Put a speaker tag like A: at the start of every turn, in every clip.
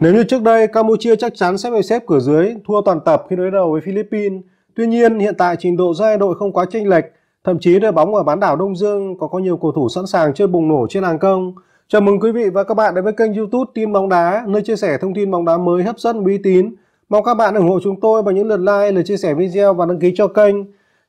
A: Nếu như trước đây Campuchia chắc chắn sẽ phải xếp cửa dưới, thua toàn tập khi đối đầu với Philippines. Tuy nhiên, hiện tại trình độ giữa hai đội không quá chênh lệch, thậm chí đội bóng ở bán đảo Đông Dương còn có nhiều cầu thủ sẵn sàng chơi bùng nổ trên hàng công. Chào mừng quý vị và các bạn đến với kênh YouTube Tin bóng đá, nơi chia sẻ thông tin bóng đá mới hấp dẫn uy tín. Mong các bạn ủng hộ chúng tôi bằng những lượt like, lượt chia sẻ video và đăng ký cho kênh.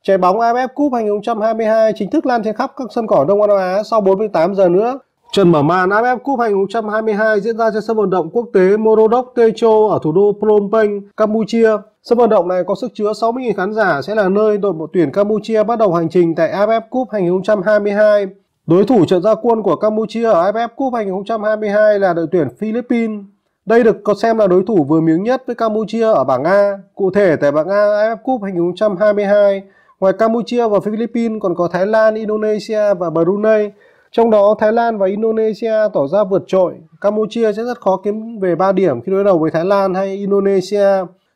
A: Trái bóng AFF Cup 2022 chính thức lan trên khắp các sân cỏ Đông Nam Á sau 48 giờ nữa. Trận mở màn AFF Cup 2022 diễn ra trên sân vận động quốc tế Morodok Techo ở thủ đô Phnom Penh, Campuchia. Sân vận động này có sức chứa 60.000 khán giả sẽ là nơi đội tuyển Campuchia bắt đầu hành trình tại AFF Cup 2022. Đối thủ trận gia quân của Campuchia ở AFF Cup 2022 là đội tuyển Philippines. Đây được có xem là đối thủ vừa miếng nhất với Campuchia ở bảng A. Cụ thể tại bảng A AFF Cup 2022, ngoài Campuchia và Philippines còn có Thái Lan, Indonesia và Brunei. Trong đó, Thái Lan và Indonesia tỏ ra vượt trội. Campuchia sẽ rất khó kiếm về 3 điểm khi đối đầu với Thái Lan hay Indonesia.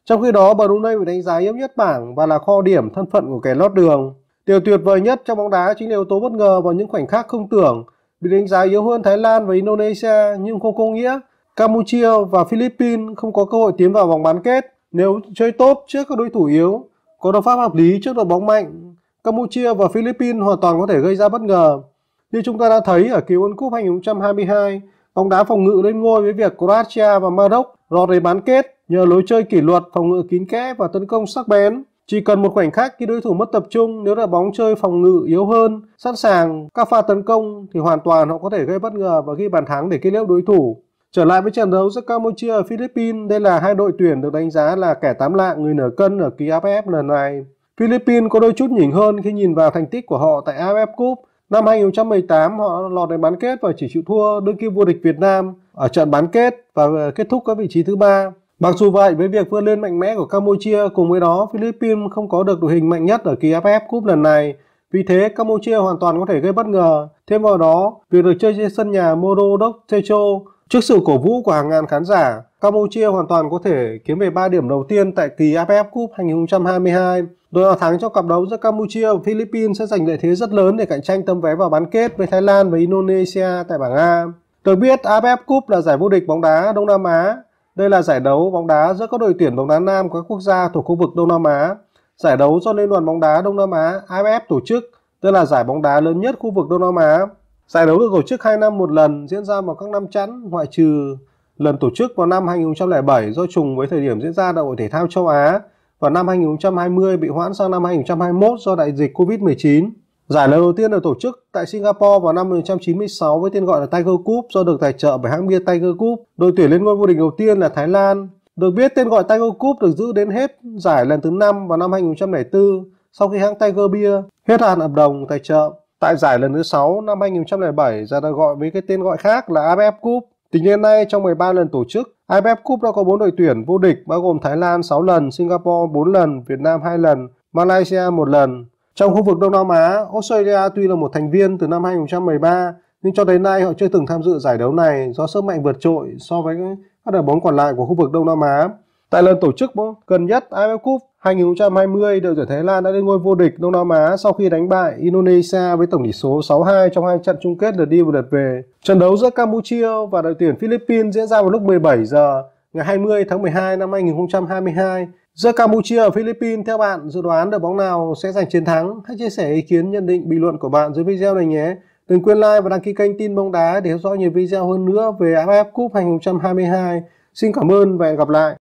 A: Trong khi đó, Brunei bị đánh giá yếu nhất bảng và là kho điểm thân phận của kẻ lót đường. Điều tuyệt vời nhất trong bóng đá chính là yếu tố bất ngờ và những khoảnh khắc không tưởng. Bị đánh giá yếu hơn Thái Lan và Indonesia nhưng không có nghĩa Campuchia và Philippines không có cơ hội tiến vào vòng bán kết nếu chơi tốt trước các đối thủ yếu, có đấu pháp hợp lý trước đội bóng mạnh. Campuchia và Philippines hoàn toàn có thể gây ra bất ngờ. Như chúng ta đã thấy ở kỳ World Cup 2022, bóng đá phòng ngự lên ngôi với việc Croatia và Maroc lọt đầy bán kết nhờ lối chơi kỷ luật phòng ngự kín kẽ và tấn công sắc bén. Chỉ cần một khoảnh khắc khi đối thủ mất tập trung, nếu là bóng chơi phòng ngự yếu hơn, sẵn sàng các pha tấn công thì hoàn toàn họ có thể gây bất ngờ và ghi bàn thắng để kết liễu đối thủ. Trở lại với trận đấu giữa Campuchia và Philippines, đây là hai đội tuyển được đánh giá là kẻ tám lạng người nở cân ở kỳ AFF lần này. Philippines có đôi chút nhỉnh hơn khi nhìn vào thành tích của họ tại AFF Cup Năm 2018 họ lọt đến bán kết và chỉ chịu thua đương kim vô địch Việt Nam ở trận bán kết và ờ, kết thúc các vị trí thứ ba. Mặc dù vậy, với việc vươn lên mạnh mẽ của Campuchia cùng với đó Philippines không có được đội hình mạnh nhất ở kỳ AFF Cup lần này. Vì thế, Campuchia hoàn toàn có thể gây bất ngờ. Thêm vào đó, việc được chơi trên sân nhà Morodok Techo trước sự cổ vũ của hàng ngàn khán giả, Campuchia hoàn toàn có thể kiếm về 3 điểm đầu tiên tại kỳ AFF Cup 2022. Đội nào thắng trong cặp đấu giữa Campuchia và Philippines sẽ giành lợi thế rất lớn để cạnh tranh tấm vé vào bán kết với Thái Lan và Indonesia tại bảng A. Được biết, AFF Cup là giải vô địch bóng đá Đông Nam Á. Đây là giải đấu bóng đá giữa các đội tuyển bóng đá nam của các quốc gia thuộc khu vực Đông Nam Á. Giải đấu do Liên đoàn bóng đá Đông Nam Á AFF tổ chức, đây là giải bóng đá lớn nhất khu vực Đông Nam Á. Giải đấu được tổ chức 2 năm một lần, diễn ra vào các năm chẵn, ngoại trừ lần tổ chức vào năm 2007 do trùng với thời điểm diễn ra đại hội thể thao châu Á vào năm 2020 bị hoãn sang năm 2021 do đại dịch Covid-19. Giải lần đầu tiên được tổ chức tại Singapore vào năm 1996 với tên gọi là Tiger Cup do được tài trợ bởi hãng bia Tiger Cup. Đội tuyển lên ngôi vô địch đầu tiên là Thái Lan. Được biết tên gọi Tiger Cup được giữ đến hết giải lần thứ 5 vào năm 2004 sau khi hãng Tiger Beer hết hạn hợp đồng tài trợ. Tại giải lần thứ 6 năm 2007 ra được gọi với cái tên gọi khác là AFF Cup. Tính đến nay, trong 13 lần tổ chức, AFF e Cup đã có 4 đội tuyển vô địch bao gồm Thái Lan 6 lần, Singapore 4 lần, Việt Nam 2 lần, Malaysia 1 lần. Trong khu vực Đông Nam Á, Australia tuy là một thành viên từ năm 2013 nhưng cho đến nay họ chưa từng tham dự giải đấu này do sức mạnh vượt trội so với các đội bóng còn lại của khu vực Đông Nam Á. Tại lần tổ chức gần nhất AFF e Cup, 2020, đội tuyển Thái Lan đã lên ngôi vô địch Đông Nam Á sau khi đánh bại Indonesia với tổng tỷ số 6-2 trong hai trận chung kết lượt đi và lượt về. Trận đấu giữa Campuchia và đội tuyển Philippines diễn ra vào lúc 17 giờ ngày 20 tháng 12 năm 2022. Giữa Campuchia và Philippines, theo bạn dự đoán đội bóng nào sẽ giành chiến thắng? Hãy chia sẻ ý kiến, nhận định, bình luận của bạn dưới video này nhé. Đừng quên like và đăng ký kênh Tin bóng đá để theo dõi nhiều video hơn nữa về AFF Cup 2022. Xin cảm ơn và hẹn gặp lại.